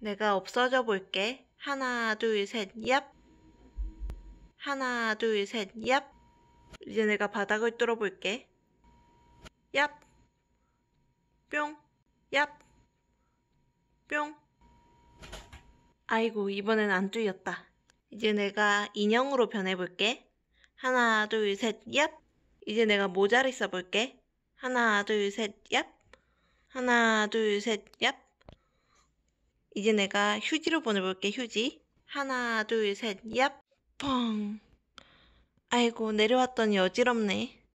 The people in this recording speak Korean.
내가 없어져 볼게. 하나, 둘, 셋, 얍. 하나, 둘, 셋, 얍. 이제 내가 바닥을 뚫어 볼게. 얍. 뿅. 얍. 뿅. 아이고, 이번엔 안 뚫렸다. 이제 내가 인형으로 변해볼게. 하나, 둘, 셋, 얍. 이제 내가 모자를 써볼게. 하나, 둘, 셋, 얍. 하나, 둘, 셋, 얍. 이제 내가 휴지로 보내볼게 휴지 하나 둘셋 얍펑 아이고 내려왔더니 어지럽네